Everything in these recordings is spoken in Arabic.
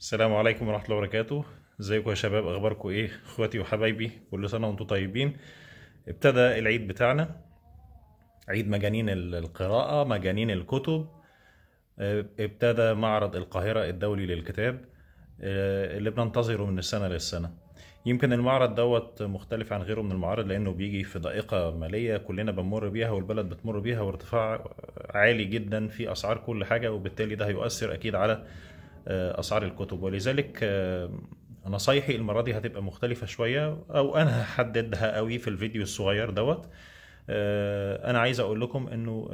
السلام عليكم ورحمة الله وبركاته ازيكم يا شباب اخباركم ايه اخواتي وحبايبي كل سنة وانتم طيبين ابتدى العيد بتاعنا عيد مجانين القراءة مجانين الكتب اه، ابتدى معرض القاهرة الدولي للكتاب اه، اللي بننتظره من السنة للسنة يمكن المعرض دوت مختلف عن غيره من المعارض لانه بيجي في ضائقه ماليه كلنا بنمر بيها والبلد بتمر بيها وارتفاع عالي جدا في اسعار كل حاجه وبالتالي ده هيؤثر اكيد على آه، اسعار الكتب ولذلك آه، نصايحي المره دي هتبقى مختلفه شويه او انا هحددها قوي في الفيديو الصغير دوت آه، انا عايز اقول لكم انه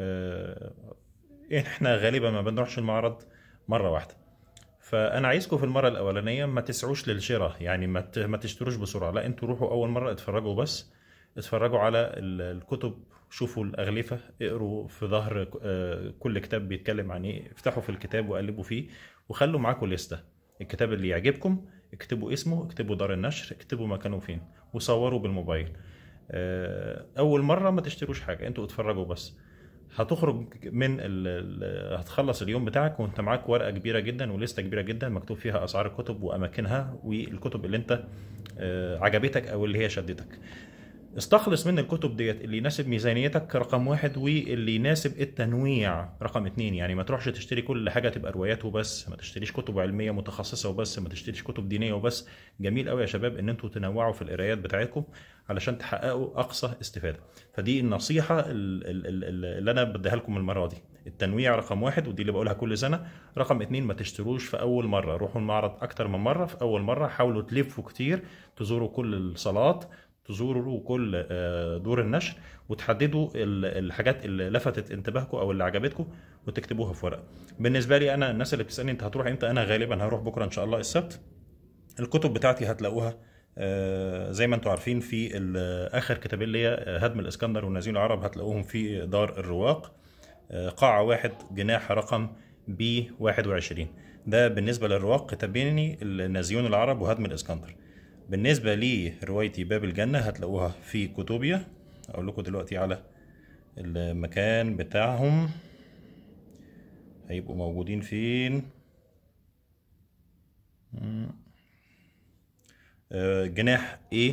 احنا غالبا ما بنروحش المعرض مره واحده فانا عايزكم في المره الاولانيه ما تسعوش للشراء يعني ما تشتروش بسرعه لا انتوا روحوا اول مره اتفرجوا بس اتفرجوا على الكتب شوفوا الأغلفة اقروا في ظهر آه، كل كتاب بيتكلم عن ايه افتحوا في الكتاب وقلبوا فيه وخلوا معاكم ليستة الكتاب اللي يعجبكم اكتبوا اسمه اكتبوا دار النشر اكتبوا مكانه فين وصوروا بالموبايل آه، اول مرة ما تشتروش حاجة انتوا اتفرجوا بس هتخرج من الـ الـ هتخلص اليوم بتاعك وانت معاك ورقه كبيره جدا وليسته كبيره جدا مكتوب فيها اسعار الكتب واماكنها والكتب اللي انت آه، عجبتك او اللي هي شدتك استخلص من الكتب ديت اللي يناسب ميزانيتك رقم واحد واللي يناسب التنويع رقم اتنين يعني ما تروحش تشتري كل حاجه تبقى روايات وبس ما تشتريش كتب علميه متخصصه وبس ما تشتريش كتب دينيه وبس جميل قوي يا شباب ان انتم تنوعوا في القرايات بتاعتكم علشان تحققوا اقصى استفاده فدي النصيحه اللي انا بديها لكم المره دي التنويع رقم واحد ودي اللي بقولها كل سنه رقم اتنين ما تشتروش في اول مره روحوا المعرض اكتر من مره في اول مره حاولوا تلفوا كتير تزوروا كل الصالات تزوروا كل آه، دور النشر وتحددوا الحاجات اللي لفتت انتباهكم او اللي عجبتكم وتكتبوها في ورقه بالنسبه لي انا الناس اللي بتسالني انت هتروح امتى انا غالبا هروح بكره ان شاء الله السبت الكتب بتاعتي هتلاقوها آه، زي ما انتم عارفين في آه، اخر كتابين ليا هدم الاسكندر والنازين العرب هتلاقوهم في دار الرواق قاعه واحد جناح رقم بي 21 ده بالنسبه للرواق كتابيني النازيون العرب وهدم الاسكندر بالنسبة لروايتي باب الجنة هتلاقوها في كتوبيا اقول لكم دلوقتي على المكان بتاعهم هيبقوا موجودين فين آه، جناح A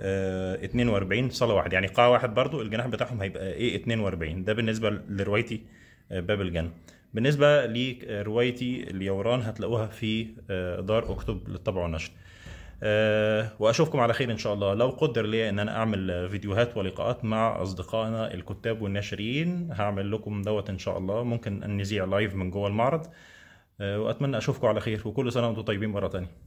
آه 42 صالة واحد يعني قاعة واحد برضو الجناح بتاعهم هيبقى A 42 ده بالنسبة لروايتي آه، باب الجنة بالنسبة لروايتي اليوران هتلاقوها في آه، دار أكتب للطبع والنشر آه، واشوفكم على خير ان شاء الله لو قدر لي ان انا اعمل فيديوهات ولقاءات مع اصدقائنا الكتاب والناشرين هعمل لكم دوت ان شاء الله ممكن ان نذيع لايف من جوه المعرض آه، واتمنى اشوفكم على خير وكل سنه وانتم طيبين مره تانية